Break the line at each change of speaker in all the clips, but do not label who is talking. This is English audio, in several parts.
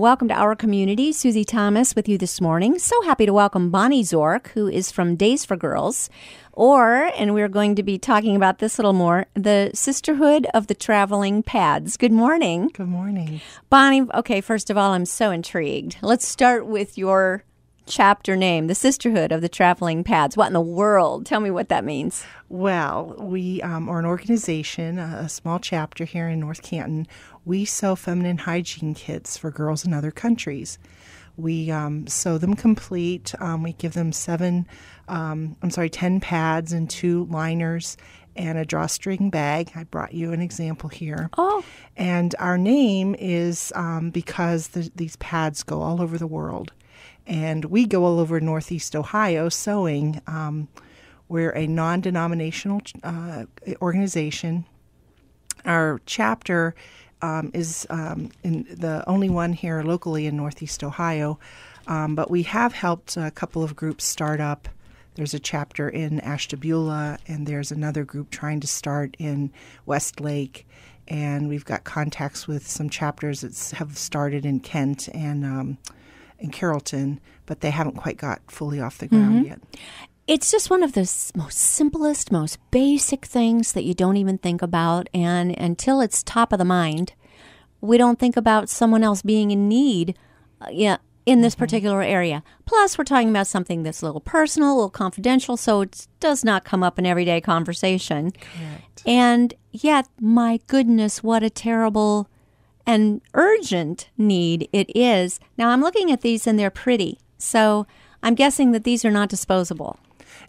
Welcome to our community. Susie Thomas with you this morning. So happy to welcome Bonnie Zork, who is from Days for Girls, or, and we're going to be talking about this a little more, the Sisterhood of the Traveling Pads. Good morning. Good morning. Bonnie, okay, first of all, I'm so intrigued. Let's start with your chapter name, The Sisterhood of the Traveling
Pads. What in the world? Tell me what that means. Well, we um, are an organization, a, a small chapter here in North Canton, we sew feminine hygiene kits for girls in other countries. We um, sew them complete. Um, we give them seven, um, I'm sorry, 10 pads and two liners and a drawstring bag. I brought you an example here. Oh. And our name is um, because the, these pads go all over the world. And we go all over Northeast Ohio sewing. Um, we're a non denominational uh, organization. Our chapter um, is um, the only one here locally in Northeast Ohio. Um, but we have helped a couple of groups start up. There's a chapter in Ashtabula, and there's another group trying to start in Westlake. And we've got contacts with some chapters that have started in Kent and um, in Carrollton, but they haven't quite got fully off the ground mm-hmm. yet
it's just one of the most simplest, most basic things that you don't even think about. And until it's top of the mind, we don't think about someone else being in need uh, yeah, in this mm-hmm. particular area. Plus, we're talking about something that's a little personal, a little confidential, so it does not come up in everyday conversation. Correct. And yet, my goodness, what a terrible and urgent need it is. Now, I'm looking at these and they're pretty. So, I'm guessing that these are not disposable.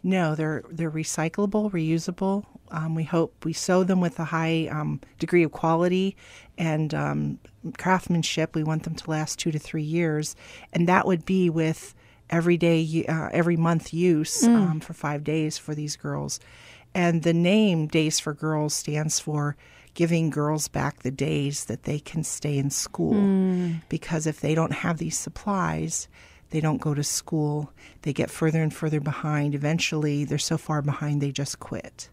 No, they're they're recyclable, reusable. Um, we hope we sew them with a high um, degree of quality and um, craftsmanship. We want them to last two to three years, and that would be with everyday, uh, every month use mm. Um, for five days for these girls. And the name Days for Girls stands for giving girls back the days that they can stay in school, mm. because if they don't have these supplies they don't go to school. They get further and further behind. Eventually, they're so far behind they just quit.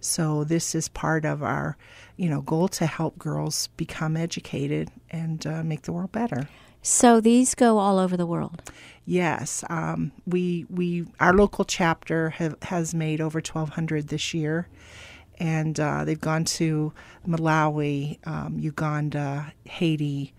So this is part of our, you know, goal to help girls become educated and uh, make the world better. So these go all over the world. Yes, um, we we our local chapter have, has made over twelve hundred this year, and uh, they've gone to Malawi, um, Uganda, Haiti,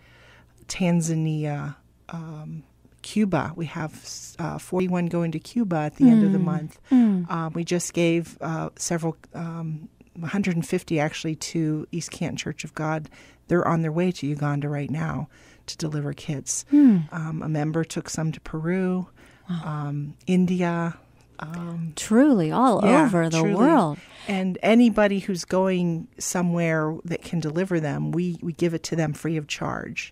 Tanzania, um, Cuba. We have uh, 41 going to Cuba at the mm. end of the hmm. month. Mm. Um, we just gave uh, several, um, 150 actually, to East Canton Church of God. They're on their way to Uganda right now to deliver kits. Mm. Um, a member took some to Peru, wow. Um, India. Um, truly, all yeah, over the truly. world. And anybody who's going somewhere that can deliver them, we, we give it to them free of charge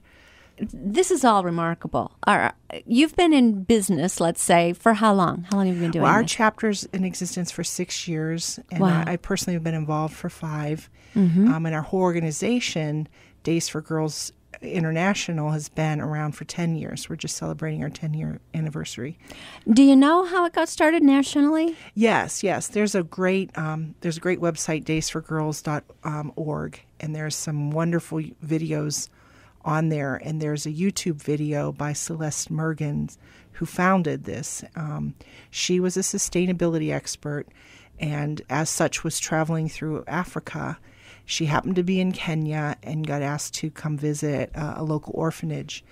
this is
all remarkable. All right. You've been in business, let's say, for how long? How long have you been doing well, Our this?
chapter's in existence for six years, and wow. I, I, personally have been involved for 5 mm-hmm. um, and our whole organization, Days for Girls International, has been around for 10 years. We're just celebrating our 10 year anniversary. Do you know how it got started nationally? Yes, yes. There's a great, um, there's a great website, daysforgirls.org, um, and there's some wonderful videos on there. And there's a YouTube video by Celeste Mergens who founded this. Um, she was a sustainability expert and, as such, was traveling through Africa. She happened to be in Kenya and got asked to come visit uh, a local orphanage.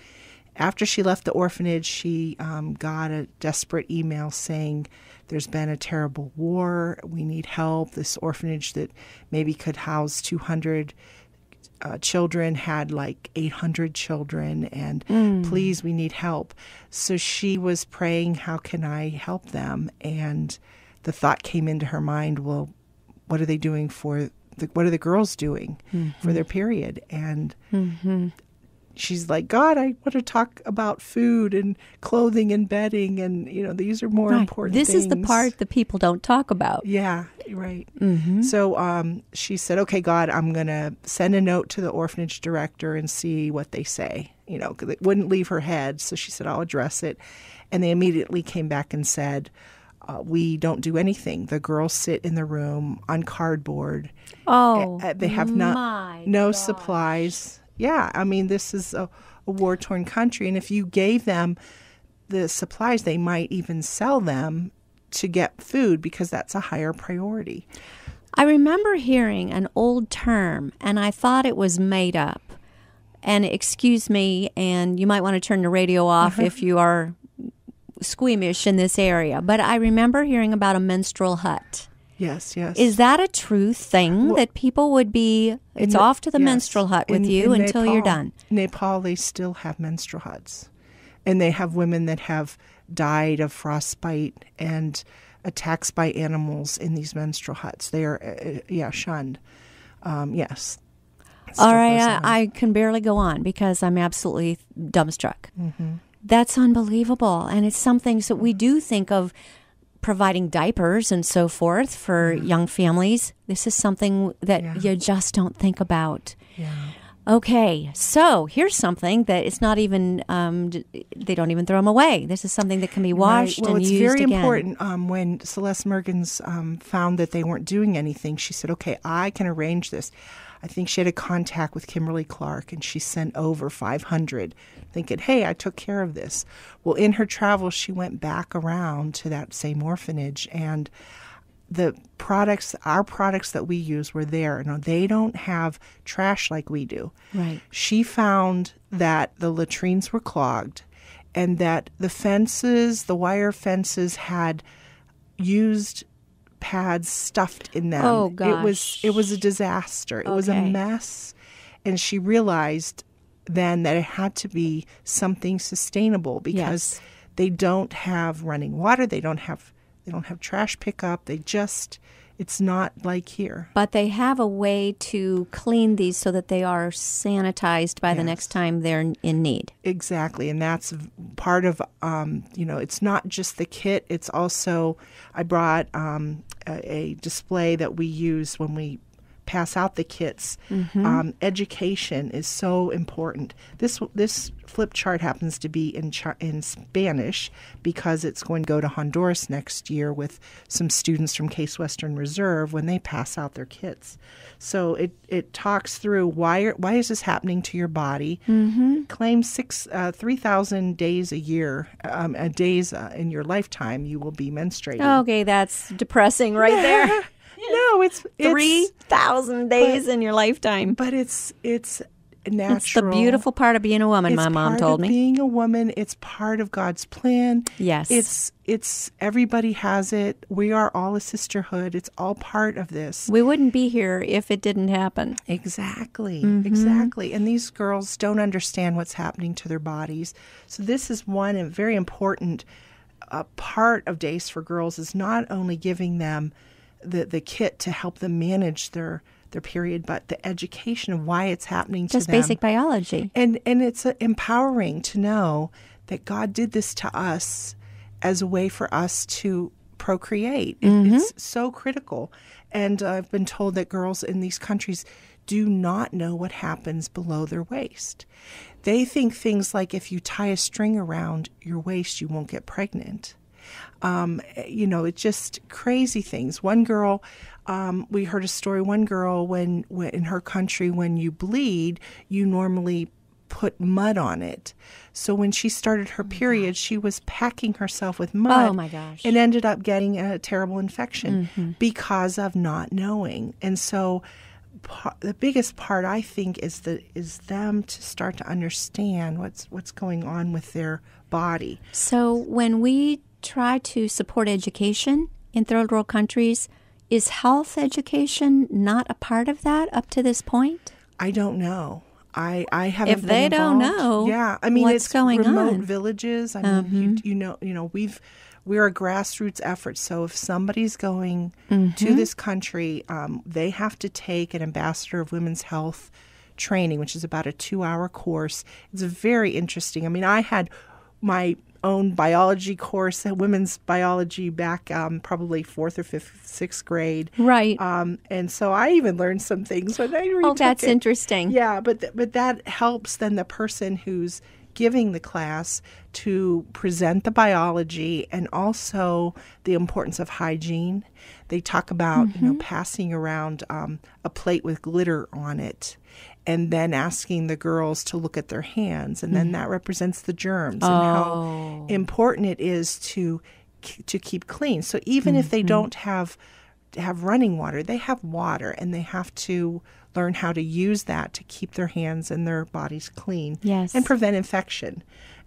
After she left the orphanage, she um, got a desperate email saying, There's been a terrible war. We need help. This orphanage that maybe could house 200 uh, children, had like 800 children, and mm. please, we need help. So she was praying, How can I help them? And the thought came into her mind, Well, what are they doing for the, what are the girls doing mm-hmm. for their period? And mm-hmm she's like, God, I want to talk about food and clothing and bedding, and you know, these are more right. important. This things. is the part that people don't talk about. Yeah, right. Mm-hmm. So um, she said, Okay, God, I'm gonna send a note to the orphanage director and see what they say. You know, it wouldn't leave her head, so she said, I'll address it, and they immediately came back and said. Uh, we don't do anything. The girls sit in the room on cardboard. Oh, they have not no gosh. supplies yeah, I mean, this is a, a war torn country. And if you gave them the supplies, they might even sell them to get food because that's a higher priority. I remember hearing an old
term and I thought it was made up. And excuse me, and you might want to turn the radio off uh-huh. if you are squeamish in this area, but I remember hearing about a menstrual hut.
Yes, yes. Is that
a true thing well, that people would be? It's the, off to the yes. menstrual hut with in, you in until Nepal, you're done.
Nepal, they still have menstrual huts, and they have women that have died of frostbite and attacks by animals in these menstrual huts. They are, uh, uh yeah, shunned. Um, yes. All right, I, I, can barely go on because I'm absolutely dumbstruck.
Mm-hmm. That's unbelievable, and it's some things that we mm-hmm. do think of providing diapers and so forth for mm-hmm. young families. This is something that yeah. you just don't think about. Yeah. Okay, so here's something that it's not even um, they don't even throw them away. This is something that can be washed right. well, and it's used very important.
Um, when Celeste Mergens um, found that they weren't doing anything, she said, "Okay, I can arrange this." I think she had a contact with Kimberly Clark, and she sent over 500, thinking, "Hey, I took care of this." Well, in her travels, she went back around to that same orphanage and the products, our products that we use were there. You know, they don't have trash like we do. Right. She found that the latrines were clogged and that the fences, the wire fences had used pads stuffed in them. Oh gosh. It was it was a disaster. It okay. was a mess. And she realized then that it had to be something sustainable because yes. they don't have running water, they don't have they don't have trash pickup. They just, it's not like here.
But they have a way to
clean these so that they are sanitized by yes. the next time they're in need. Exactly, and that's part of um, you know it's not just the kit. It's also I brought um, a, a, display that we use when we pass out the kits. Mm-hmm. Um, education is so important. This this flip chart happens to be in in Spanish because it's going to go to Honduras next year with some students from Case Western Reserve when they pass out their kits. So it it talks through why are, why is this happening to your body? Mm-hmm. Claim six uh, three thousand days a year um, a days uh, in your lifetime you will be menstruating.
Okay, that's depressing
right there. No, it's, three thousand days but, in your lifetime. But it's it's natural. It's the beautiful
part of being a woman. It's my mom told me.
Being a woman, it's part of God's plan. Yes, it's it's everybody has it. We are all a sisterhood. It's all part of this. We wouldn't be here if it didn't happen. Exactly, mm-hmm. exactly. And these girls don't understand what's happening to their bodies. So this is one very important uh, part of Days for Girls is not only giving them the, the kit to help them manage their their period, but the education of why it's happening Just to them. basic biology. And and it's uh, empowering to know that God did this to us as a way for us to procreate. Mm-hmm. It's so critical. And I've been told that girls in these countries do not know what happens below their waist. They think things like if you tie a string around your waist, you won't get pregnant. Um, you know, it's just crazy things. One girl, um, we heard a story. One girl, when, when in her country, when you bleed, you normally put mud on it. So when she started her oh period, she was packing herself with mud. Oh my gosh. And ended up getting a terrible infection mm-hmm. because of not knowing. And so par- the biggest part I think is the is them to start to understand what's what's going on with their body. So when we try to support education
in third world countries. Is health education not a part of that up to this
point? I don't know. I I haven't. If they don't know, yeah, I mean, it's going remote on? villages. I mean, mm-hmm. you, you know, you know, we've we're a grassroots effort. So if somebody's going mm-hmm. to this country, um, they have to take an ambassador of women's health training, which is about a two-hour course. It's very interesting. I mean, I had my own biology course, women's biology, back um, probably fourth or fifth, sixth grade. Right. Um, and so I even learned some things when I oh, retook Oh, that's it. interesting. Yeah, but th- but that helps then the person who's giving the class to present the biology and also the importance of hygiene. They talk about mm-hmm. you know mm-hmm. passing around um, a plate with glitter on it and then asking the girls to look at their hands and then mm. that represents the germs oh. and how oh. important it is to to keep clean so even mm-hmm. if they mm-hmm. don't have have running water they have water and they have to learn how to use that to keep their hands and their bodies clean yes. and prevent infection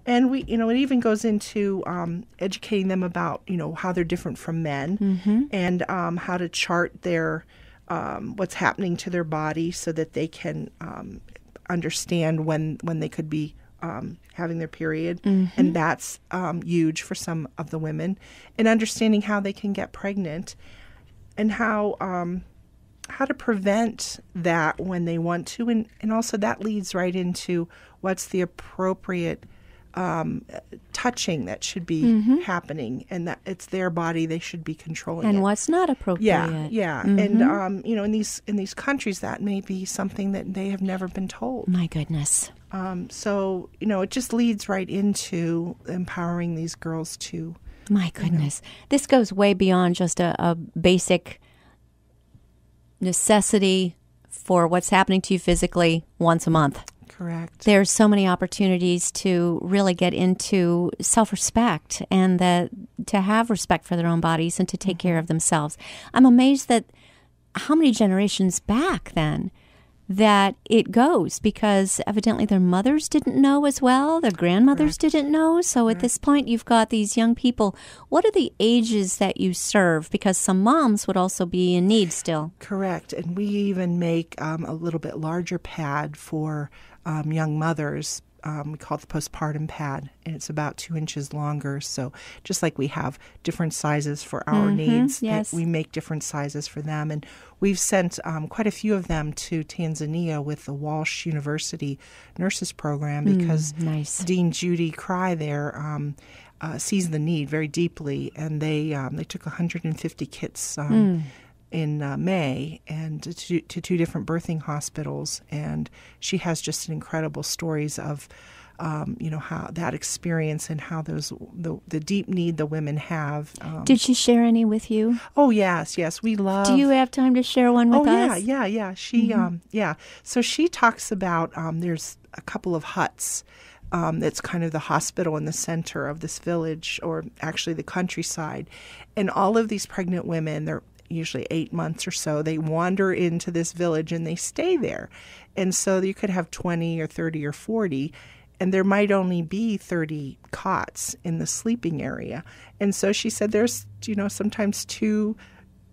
and we you know it even goes into um, educating them about you know how they're different from men mm-hmm. and um, how to chart their um, what's happening to their body so that they can um, understand when when they could be um, having their period, mm-hmm. and that's um, huge for some of the women. And understanding how they can get pregnant, and how um, how to prevent that when they want to, and and also that leads right into what's the appropriate um, touching that should be mm-hmm. happening, and that it's their body they should be controlling. And it. what's not appropriate? Yeah, yeah. Mm-hmm. And um, you know, in these in these countries, that may be something that they have never been told. My goodness. Um, so you know, it just leads right into empowering these girls to. My goodness, you
know, this goes way beyond just a, a basic necessity for what's happening to you physically once a month. Correct. There's so many opportunities to really get into self respect and to have respect for their own bodies and to take mm-hmm. care of themselves. I'm amazed that how many generations back then that it goes because evidently their mothers didn't know as well, their grandmothers Correct. didn't know. So Correct. at this point, you've got these young people. What are the ages that you serve?
Because some moms would also be in need still. Correct. And we even make um, a little bit larger pad for um, young mothers. Um, we call it the postpartum pad, and it's about two inches longer. So, just like we have different sizes for our mm-hmm, needs, yes. we make different sizes for them. And we've sent um, quite a few of them to Tanzania with the Walsh University Nurses Program mm, because mm, nice. Dean Judy Cry there. Um, uh, sees the need very deeply, and they um, they took 150 kits um, mm in uh, May and to, to two different birthing hospitals. And she has just incredible stories of, um, you know, how that experience and how those the, the deep need the women have. Um, Did she
share any with
you? Oh yes, yes, we love. Do you
have time to share one with oh, us? Oh yeah, yeah, yeah. She, mm-hmm. um,
yeah. So she talks about um, there's a couple of huts. Um, that's kind of the hospital in the center of this village, or actually the countryside. And all of these pregnant women, they're usually eight months or so, they wander into this village and they stay there. And so you could have 20 or 30 or 40, and there might only be 30 cots in the sleeping area. And so she said there's, you know, sometimes two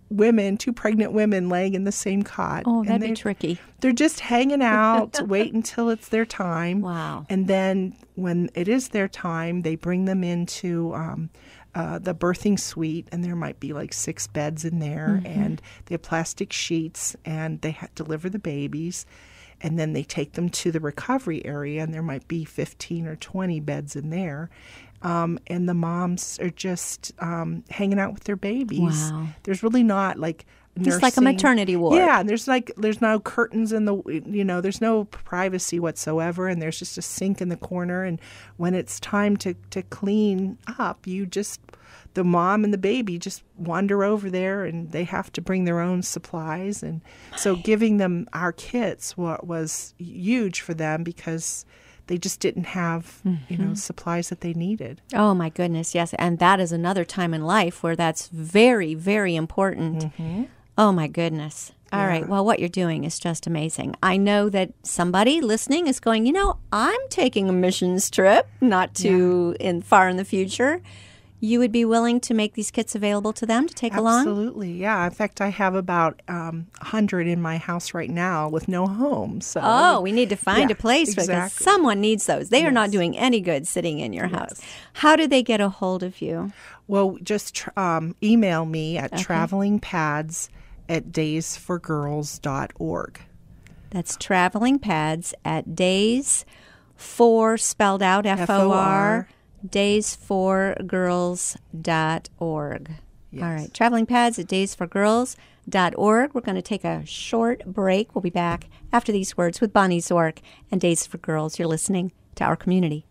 women, two pregnant women laying in the same cot. Oh, that'd be tricky. They're just hanging out, wait until it's their time. Wow. And then when it is their time, they bring them into um, uh, the birthing suite, and there might be like six beds in there, mm-hmm. and they have plastic sheets, and they ha- deliver the babies, and then they take them to the recovery area, and there might be 15 or 20 beds in there. Um, and the moms are just um, hanging out with their babies. Wow. There's really not like nursing. Just like a maternity ward. Yeah, and there's like there's no curtains in the you know there's no privacy whatsoever, and there's just a sink in the corner. And when it's time to to clean up, you just the mom and the baby just wander over there, and they have to bring their own supplies. And so giving them our kits was huge for them because they just didn't have you know mm-hmm. supplies that they needed
oh my goodness yes and that is another time in life where that's very very important mm-hmm. Oh my goodness. All yeah. right. Well, what you're doing is just amazing. I know that somebody listening is going, you know, I'm taking a missions trip, not too yeah. in far in the future. You would be willing to make these kits available to them to take Absolutely, along?
Absolutely. Yeah. In fact, I have about um, 100 in my house right now with no home. So Oh, we
need to find yeah, a place exactly. because someone needs those. They yes. are not doing any good sitting
in your house. How do they get a hold of you? Well, just um, email me at okay. travelingpads.com at daysforgirls.org.
That's traveling pads at days for spelled out F O R daysforgirls.org. Yes. All right, traveling pads at daysforgirls.org. We're going to take a short break. We'll be back after these words with Bonnie Zork and Days for Girls. You're listening to our community.